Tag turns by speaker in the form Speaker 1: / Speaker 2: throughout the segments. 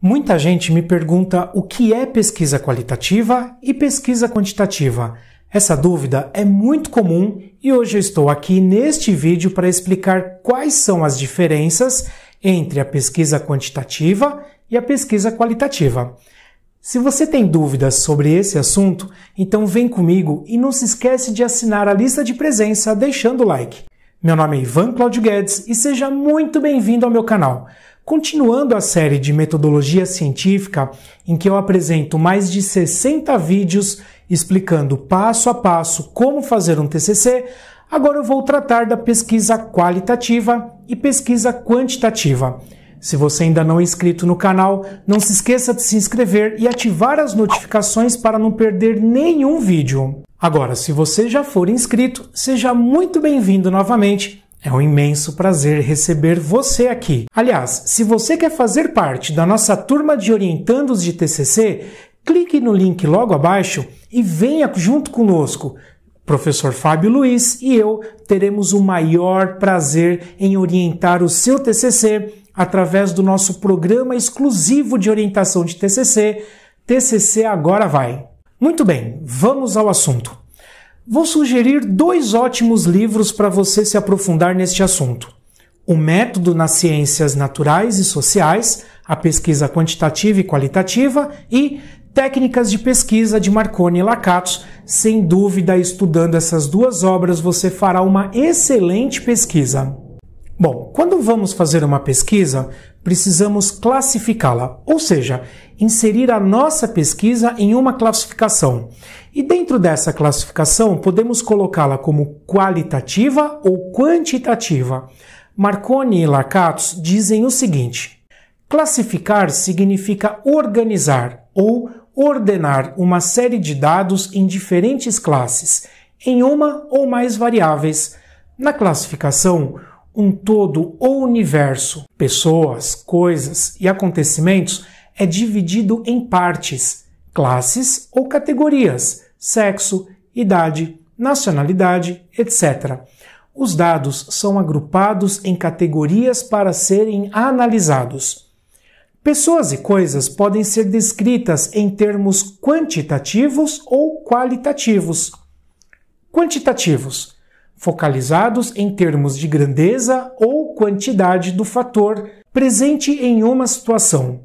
Speaker 1: Muita gente me pergunta o que é pesquisa qualitativa e pesquisa quantitativa. Essa dúvida é muito comum e hoje eu estou aqui neste vídeo para explicar quais são as diferenças entre a pesquisa quantitativa e a pesquisa qualitativa. Se você tem dúvidas sobre esse assunto, então vem comigo e não se esquece de assinar a lista de presença deixando o like. Meu nome é Ivan Claudio Guedes e seja muito bem-vindo ao meu canal. Continuando a série de metodologia científica, em que eu apresento mais de 60 vídeos explicando passo a passo como fazer um TCC, agora eu vou tratar da pesquisa qualitativa e pesquisa quantitativa. Se você ainda não é inscrito no canal, não se esqueça de se inscrever e ativar as notificações para não perder nenhum vídeo. Agora, se você já for inscrito, seja muito bem-vindo novamente é um imenso prazer receber você aqui. Aliás, se você quer fazer parte da nossa turma de orientandos de TCC, clique no link logo abaixo e venha junto conosco. Professor Fábio Luiz e eu teremos o maior prazer em orientar o seu TCC através do nosso programa exclusivo de orientação de TCC, TCC Agora Vai. Muito bem, vamos ao assunto vou sugerir dois ótimos livros para você se aprofundar neste assunto. O Método nas Ciências Naturais e Sociais, a Pesquisa Quantitativa e Qualitativa e Técnicas de Pesquisa de Marconi e Lacatos. Sem dúvida, estudando essas duas obras, você fará uma excelente pesquisa. Bom, quando vamos fazer uma pesquisa, precisamos classificá-la, ou seja, inserir a nossa pesquisa em uma classificação. E dentro dessa classificação, podemos colocá-la como qualitativa ou quantitativa. Marconi e Lacatos dizem o seguinte: classificar significa organizar ou ordenar uma série de dados em diferentes classes, em uma ou mais variáveis. Na classificação, um todo ou universo, pessoas, coisas e acontecimentos é dividido em partes, classes ou categorias, sexo, idade, nacionalidade, etc. Os dados são agrupados em categorias para serem analisados. Pessoas e coisas podem ser descritas em termos quantitativos ou qualitativos. Quantitativos focalizados em termos de grandeza ou quantidade do fator presente em uma situação.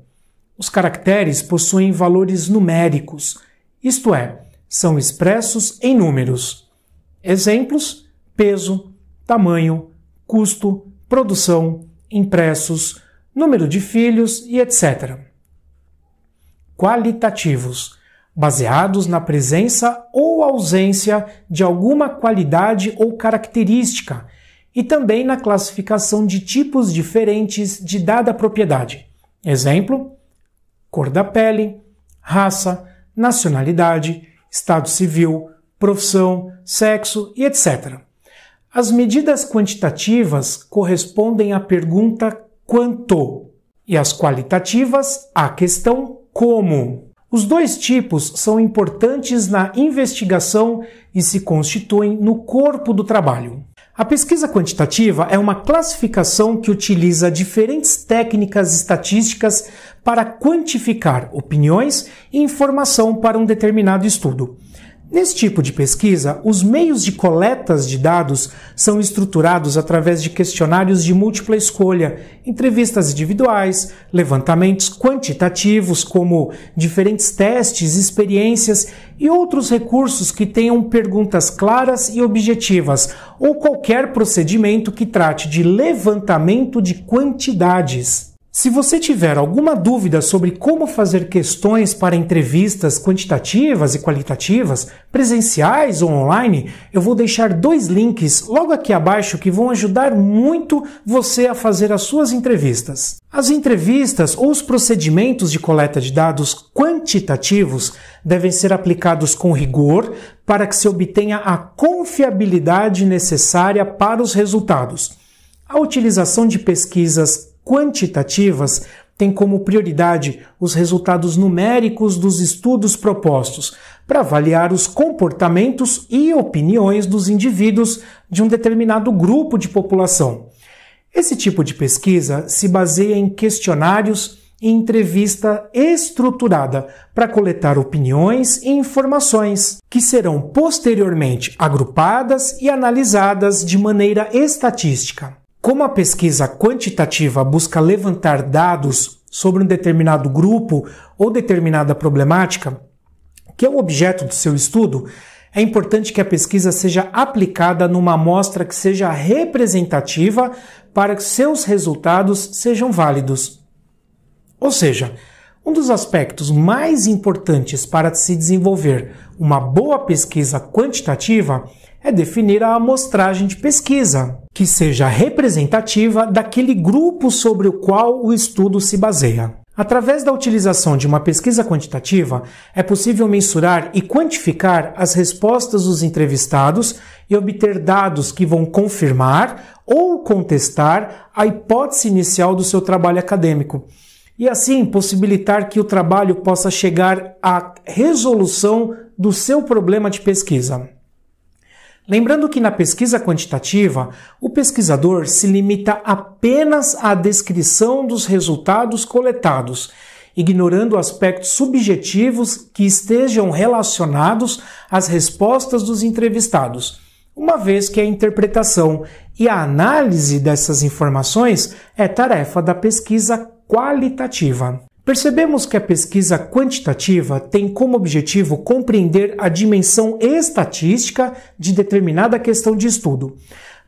Speaker 1: Os caracteres possuem valores numéricos, isto é, são expressos em números. Exemplos: peso, tamanho, custo, produção, impressos, número de filhos e etc. Qualitativos baseados na presença ou ausência de alguma qualidade ou característica, e também na classificação de tipos diferentes de dada propriedade. Exemplo: cor da pele, raça, nacionalidade, estado civil, profissão, sexo e etc. As medidas quantitativas correspondem à pergunta quanto e as qualitativas à questão como. Os dois tipos são importantes na investigação e se constituem no corpo do trabalho. A pesquisa quantitativa é uma classificação que utiliza diferentes técnicas estatísticas para quantificar opiniões e informação para um determinado estudo. Nesse tipo de pesquisa, os meios de coletas de dados são estruturados através de questionários de múltipla escolha, entrevistas individuais, levantamentos quantitativos como diferentes testes, experiências e outros recursos que tenham perguntas claras e objetivas, ou qualquer procedimento que trate de levantamento de quantidades. Se você tiver alguma dúvida sobre como fazer questões para entrevistas quantitativas e qualitativas, presenciais ou online, eu vou deixar dois links logo aqui abaixo que vão ajudar muito você a fazer as suas entrevistas. As entrevistas ou os procedimentos de coleta de dados quantitativos devem ser aplicados com rigor para que se obtenha a confiabilidade necessária para os resultados. A utilização de pesquisas quantitativas têm como prioridade os resultados numéricos dos estudos propostos para avaliar os comportamentos e opiniões dos indivíduos de um determinado grupo de população. Esse tipo de pesquisa se baseia em questionários e entrevista estruturada para coletar opiniões e informações que serão posteriormente agrupadas e analisadas de maneira estatística. Como a pesquisa quantitativa busca levantar dados sobre um determinado grupo ou determinada problemática, que é o objeto do seu estudo, é importante que a pesquisa seja aplicada numa amostra que seja representativa para que seus resultados sejam válidos. Ou seja, um dos aspectos mais importantes para se desenvolver uma boa pesquisa quantitativa é definir a amostragem de pesquisa, que seja representativa daquele grupo sobre o qual o estudo se baseia. Através da utilização de uma pesquisa quantitativa, é possível mensurar e quantificar as respostas dos entrevistados e obter dados que vão confirmar ou contestar a hipótese inicial do seu trabalho acadêmico e assim possibilitar que o trabalho possa chegar à resolução do seu problema de pesquisa. Lembrando que na pesquisa quantitativa, o pesquisador se limita apenas à descrição dos resultados coletados, ignorando aspectos subjetivos que estejam relacionados às respostas dos entrevistados, uma vez que a interpretação e a análise dessas informações é tarefa da pesquisa qualitativa. Percebemos que a pesquisa quantitativa tem como objetivo compreender a dimensão estatística de determinada questão de estudo.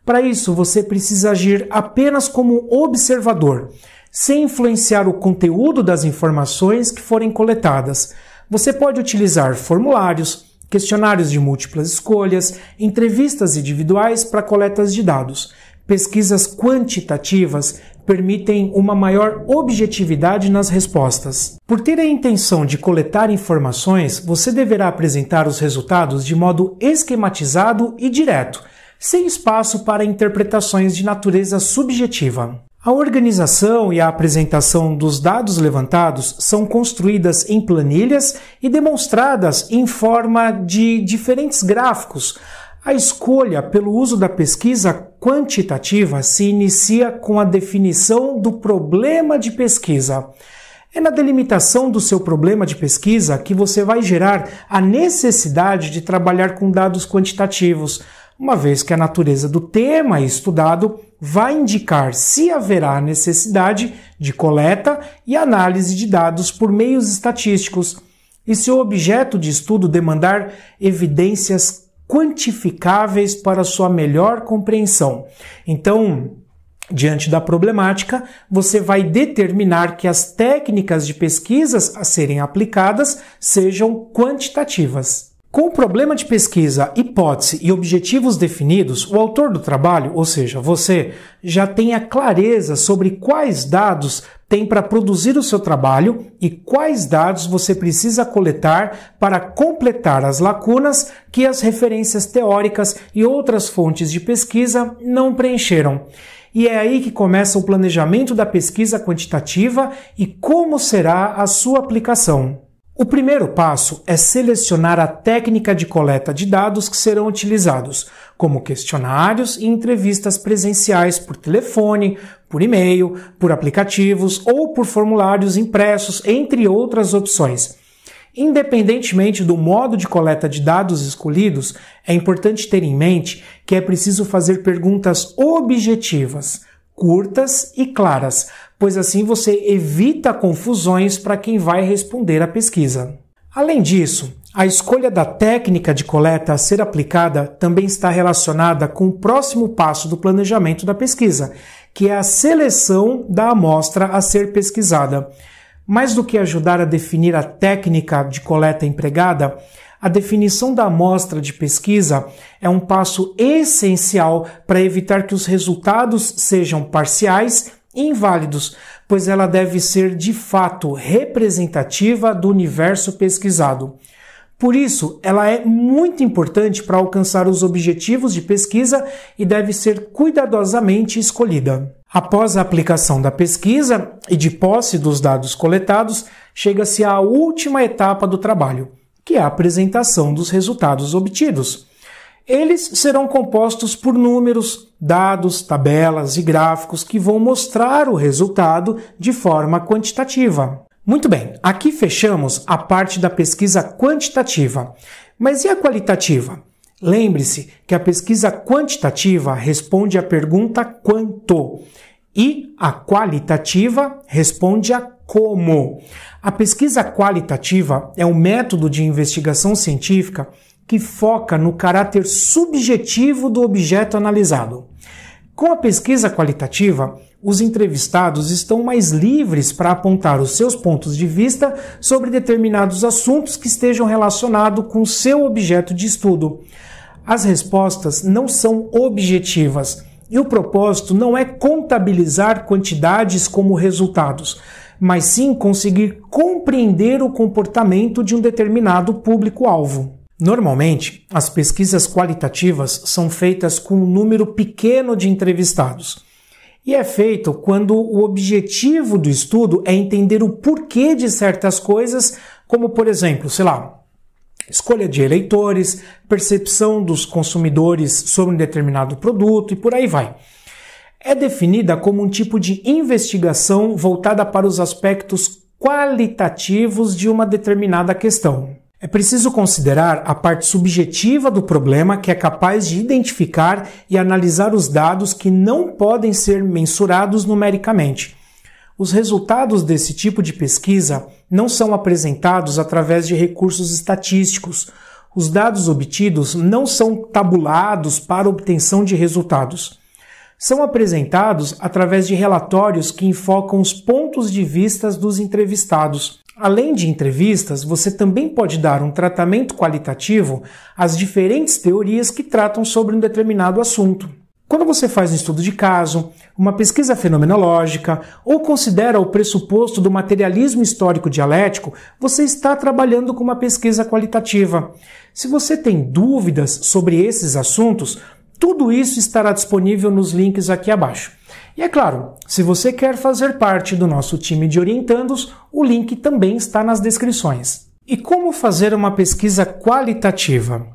Speaker 1: Para isso, você precisa agir apenas como observador, sem influenciar o conteúdo das informações que forem coletadas. Você pode utilizar formulários, questionários de múltiplas escolhas, entrevistas individuais para coletas de dados. Pesquisas quantitativas permitem uma maior objetividade nas respostas. Por ter a intenção de coletar informações, você deverá apresentar os resultados de modo esquematizado e direto, sem espaço para interpretações de natureza subjetiva. A organização e a apresentação dos dados levantados são construídas em planilhas e demonstradas em forma de diferentes gráficos, a escolha pelo uso da pesquisa quantitativa se inicia com a definição do problema de pesquisa. É na delimitação do seu problema de pesquisa que você vai gerar a necessidade de trabalhar com dados quantitativos, uma vez que a natureza do tema estudado vai indicar se haverá necessidade de coleta e análise de dados por meios estatísticos, e se o objeto de estudo demandar evidências quantificáveis para sua melhor compreensão. Então, Diante da problemática, você vai determinar que as técnicas de pesquisas a serem aplicadas sejam quantitativas. Com o problema de pesquisa, hipótese e objetivos definidos, o autor do trabalho, ou seja, você, já tem a clareza sobre quais dados tem para produzir o seu trabalho e quais dados você precisa coletar para completar as lacunas que as referências teóricas e outras fontes de pesquisa não preencheram. E é aí que começa o planejamento da pesquisa quantitativa e como será a sua aplicação. O primeiro passo é selecionar a técnica de coleta de dados que serão utilizados, como questionários e entrevistas presenciais por telefone, por e-mail, por aplicativos ou por formulários impressos, entre outras opções. Independentemente do modo de coleta de dados escolhidos, é importante ter em mente que é preciso fazer perguntas objetivas curtas e claras, pois assim você evita confusões para quem vai responder a pesquisa. Além disso, a escolha da técnica de coleta a ser aplicada também está relacionada com o próximo passo do planejamento da pesquisa, que é a seleção da amostra a ser pesquisada. Mais do que ajudar a definir a técnica de coleta empregada, a definição da amostra de pesquisa é um passo essencial para evitar que os resultados sejam parciais e inválidos, pois ela deve ser de fato representativa do universo pesquisado. Por isso, ela é muito importante para alcançar os objetivos de pesquisa e deve ser cuidadosamente escolhida. Após a aplicação da pesquisa e de posse dos dados coletados, chega-se à última etapa do trabalho que é a apresentação dos resultados obtidos. Eles serão compostos por números, dados, tabelas e gráficos que vão mostrar o resultado de forma quantitativa. Muito bem, aqui fechamos a parte da pesquisa quantitativa. Mas e a qualitativa? Lembre-se que a pesquisa quantitativa responde à pergunta quanto e a qualitativa responde a como. A pesquisa qualitativa é um método de investigação científica que foca no caráter subjetivo do objeto analisado. Com a pesquisa qualitativa, os entrevistados estão mais livres para apontar os seus pontos de vista sobre determinados assuntos que estejam relacionados com seu objeto de estudo. As respostas não são objetivas e o propósito não é contabilizar quantidades como resultados, mas sim conseguir compreender o comportamento de um determinado público-alvo. Normalmente, as pesquisas qualitativas são feitas com um número pequeno de entrevistados. E é feito quando o objetivo do estudo é entender o porquê de certas coisas, como por exemplo, sei lá, escolha de eleitores, percepção dos consumidores sobre um determinado produto e por aí vai. É definida como um tipo de investigação voltada para os aspectos qualitativos de uma determinada questão. É preciso considerar a parte subjetiva do problema que é capaz de identificar e analisar os dados que não podem ser mensurados numericamente. Os resultados desse tipo de pesquisa não são apresentados através de recursos estatísticos. Os dados obtidos não são tabulados para obtenção de resultados. São apresentados através de relatórios que enfocam os pontos de vista dos entrevistados. Além de entrevistas, você também pode dar um tratamento qualitativo às diferentes teorias que tratam sobre um determinado assunto. Quando você faz um estudo de caso, uma pesquisa fenomenológica ou considera o pressuposto do materialismo histórico dialético, você está trabalhando com uma pesquisa qualitativa. Se você tem dúvidas sobre esses assuntos, tudo isso estará disponível nos links aqui abaixo. E é claro, se você quer fazer parte do nosso time de orientandos, o link também está nas descrições. E como fazer uma pesquisa qualitativa?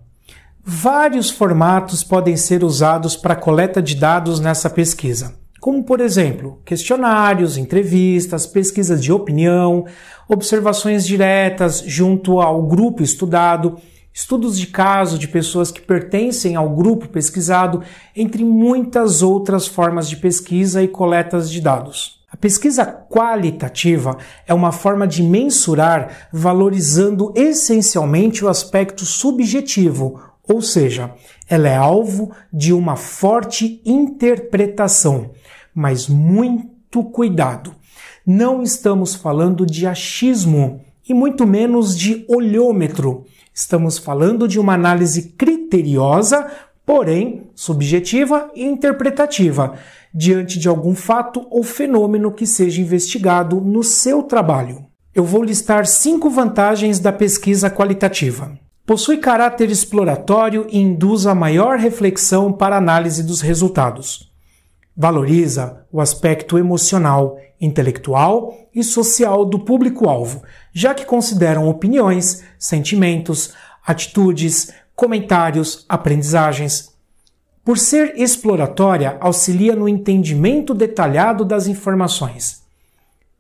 Speaker 1: Vários formatos podem ser usados para coleta de dados nessa pesquisa, como por exemplo, questionários, entrevistas, pesquisas de opinião, observações diretas junto ao grupo estudado, estudos de caso de pessoas que pertencem ao grupo pesquisado, entre muitas outras formas de pesquisa e coletas de dados. A pesquisa qualitativa é uma forma de mensurar valorizando essencialmente o aspecto subjetivo, ou seja, ela é alvo de uma forte interpretação, mas muito cuidado. Não estamos falando de achismo e muito menos de olhômetro. Estamos falando de uma análise criteriosa, porém subjetiva e interpretativa, diante de algum fato ou fenômeno que seja investigado no seu trabalho. Eu vou listar cinco vantagens da pesquisa qualitativa possui caráter exploratório e induz a maior reflexão para análise dos resultados. Valoriza o aspecto emocional, intelectual e social do público-alvo, já que consideram opiniões, sentimentos, atitudes, comentários, aprendizagens. Por ser exploratória, auxilia no entendimento detalhado das informações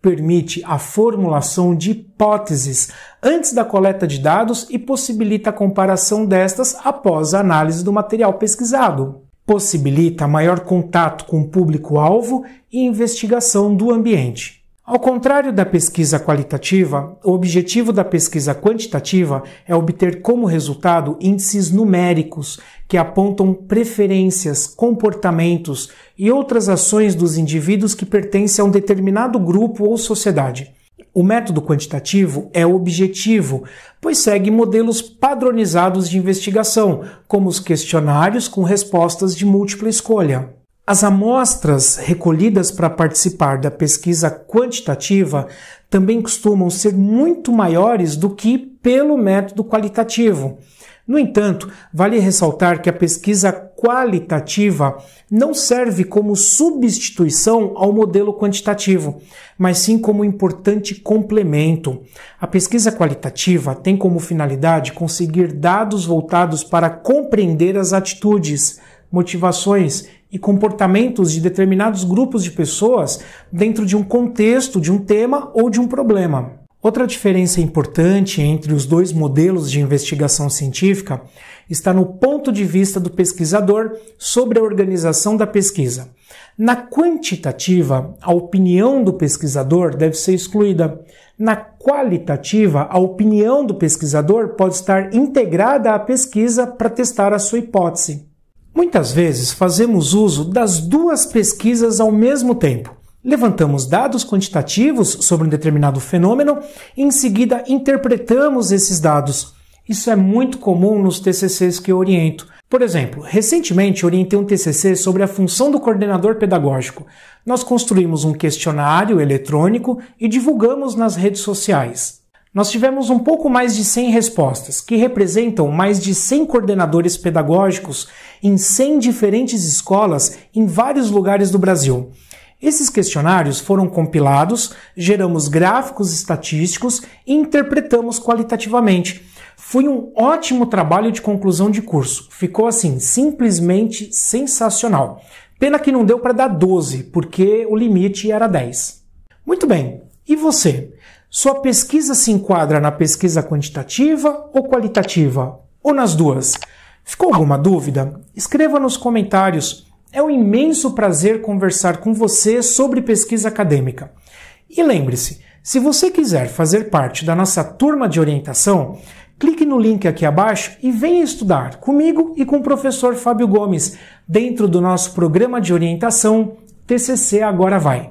Speaker 1: permite a formulação de hipóteses antes da coleta de dados e possibilita a comparação destas após a análise do material pesquisado. Possibilita maior contato com o público-alvo e investigação do ambiente. Ao contrário da pesquisa qualitativa, o objetivo da pesquisa quantitativa é obter como resultado índices numéricos que apontam preferências, comportamentos e outras ações dos indivíduos que pertencem a um determinado grupo ou sociedade. O método quantitativo é objetivo, pois segue modelos padronizados de investigação, como os questionários com respostas de múltipla escolha. As amostras recolhidas para participar da pesquisa quantitativa também costumam ser muito maiores do que pelo método qualitativo. No entanto, vale ressaltar que a pesquisa qualitativa não serve como substituição ao modelo quantitativo, mas sim como importante complemento. A pesquisa qualitativa tem como finalidade conseguir dados voltados para compreender as atitudes, motivações e comportamentos de determinados grupos de pessoas dentro de um contexto, de um tema ou de um problema. Outra diferença importante entre os dois modelos de investigação científica está no ponto de vista do pesquisador sobre a organização da pesquisa. Na quantitativa, a opinião do pesquisador deve ser excluída. Na qualitativa, a opinião do pesquisador pode estar integrada à pesquisa para testar a sua hipótese. Muitas vezes fazemos uso das duas pesquisas ao mesmo tempo. Levantamos dados quantitativos sobre um determinado fenômeno e em seguida interpretamos esses dados. Isso é muito comum nos TCCs que eu oriento. Por exemplo, recentemente orientei um TCC sobre a função do coordenador pedagógico. Nós construímos um questionário eletrônico e divulgamos nas redes sociais. Nós tivemos um pouco mais de 100 respostas, que representam mais de 100 coordenadores pedagógicos em 100 diferentes escolas em vários lugares do Brasil. Esses questionários foram compilados, geramos gráficos estatísticos e interpretamos qualitativamente. Foi um ótimo trabalho de conclusão de curso. Ficou assim, simplesmente sensacional. Pena que não deu para dar 12, porque o limite era 10. Muito bem. E você? Sua pesquisa se enquadra na pesquisa quantitativa ou qualitativa? Ou nas duas? Ficou alguma dúvida? Escreva nos comentários. É um imenso prazer conversar com você sobre pesquisa acadêmica. E lembre-se, se você quiser fazer parte da nossa turma de orientação, clique no link aqui abaixo e venha estudar comigo e com o professor Fábio Gomes dentro do nosso programa de orientação TCC Agora Vai.